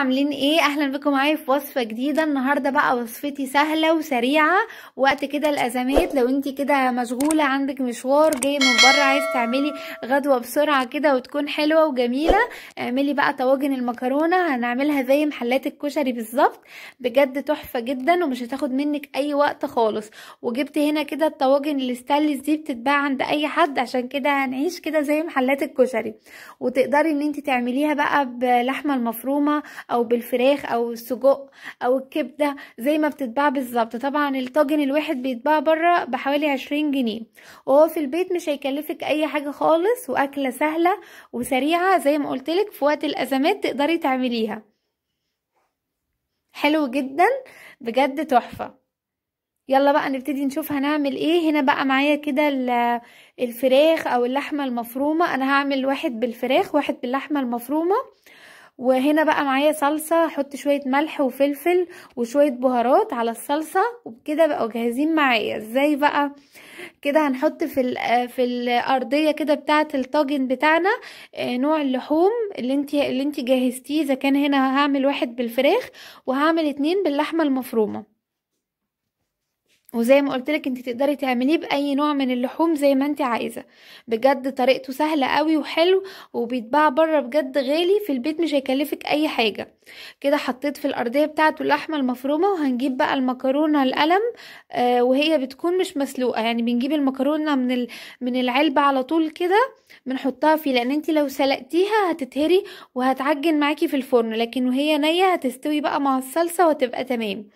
عاملين ايه اهلا بكم معايا في وصفه جديده النهارده بقى وصفتي سهله وسريعه وقت كده الازمات لو انت كده مشغوله عندك مشوار جاي من بره عايز تعملي غدوه بسرعه كده وتكون حلوه وجميله اعملي بقى طواجن المكرونه هنعملها زي محلات الكشري بالظبط بجد تحفه جدا ومش هتاخد منك اي وقت خالص وجبت هنا كده الطواجن الستانلس دي بتتباع عند اي حد عشان كده هنعيش كده زي محلات الكشري وتقدري ان انت تعمليها بقى بلحمه المفرومه او بالفراخ او السجق او الكبده زي ما بتتباع بالظبط طبعا الطاجن الواحد بيتباع بره بحوالي عشرين جنيه وهو في البيت مش هيكلفك اي حاجه خالص واكله سهله وسريعه زي ما لك في وقت الازمات تقدري تعمليها حلو جدا بجد تحفه يلا بقى نبتدي نشوف هنعمل ايه هنا بقى معايا كده الفراخ او اللحمه المفرومه انا هعمل واحد بالفراخ واحد باللحمه المفرومه وهنا بقى معايا صلصة احط شوية ملح وفلفل وشوية بهارات على الصلصة وبكده بقوا جاهزين معايا ازاي بقى كده هنحط في في الارضية كده بتاعة الطاجن بتاعنا آه، نوع اللحوم اللي انت اللي انت جهزتيه اذا كان هنا هعمل واحد بالفراخ وهعمل اتنين باللحمة المفرومة وزي ما قلت لك انت تقدري تعمليه باي نوع من اللحوم زي ما انت عايزه بجد طريقته سهله قوي وحلو وبيتباع بره بجد غالي في البيت مش هيكلفك اي حاجه كده حطيت في الارضيه بتاعته اللحمه المفرومه وهنجيب بقى المكرونه القلم آه وهي بتكون مش مسلوقه يعني بنجيب المكرونه من ال... من العلبه على طول كده بنحطها فيه لان انت لو سلقتيها هتتهري وهتعجن معاكي في الفرن لكن وهي نيه هتستوي بقى مع الصلصه وتبقى تمام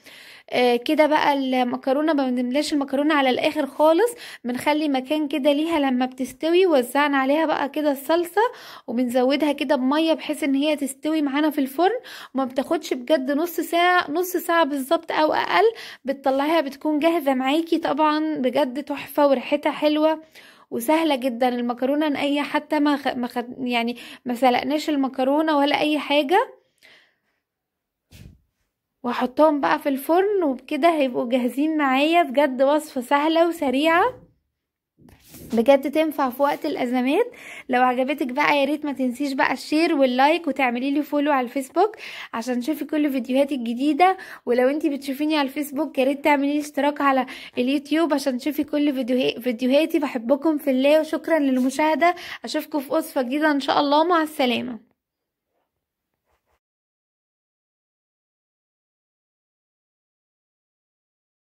آه، كده بقى المكرونه ما بنملاش المكرونه على الاخر خالص بنخلي مكان كده ليها لما بتستوي وزعنا عليها بقى كده الصلصه وبنزودها كده بميه بحيث ان هي تستوي معانا في الفرن وما بتاخدش بجد نص ساعه نص ساعه بالظبط او اقل بتطلعيها بتكون جاهزه معاكي طبعا بجد تحفه وريحتها حلوه وسهله جدا المكرونه اي حتى ما خ... ما خ... يعني ما سلقناش المكرونه ولا اي حاجه واحطهم بقى في الفرن وبكده هيبقوا جاهزين معايا بجد وصفة سهلة وسريعة بجد تنفع في وقت الازمات لو عجبتك بقى يا ريت ما تنسيش بقى الشير واللايك وتعملي لي فولو على الفيسبوك عشان تشوفي كل فيديوهاتي الجديده ولو انتي بتشوفيني على الفيسبوك يا ريت تعملي اشتراك على اليوتيوب عشان تشوفي كل فيديوهاتي, فيديوهاتي بحبكم في الله وشكرا للمشاهده اشوفكم في وصفه جديده ان شاء الله مع السلامه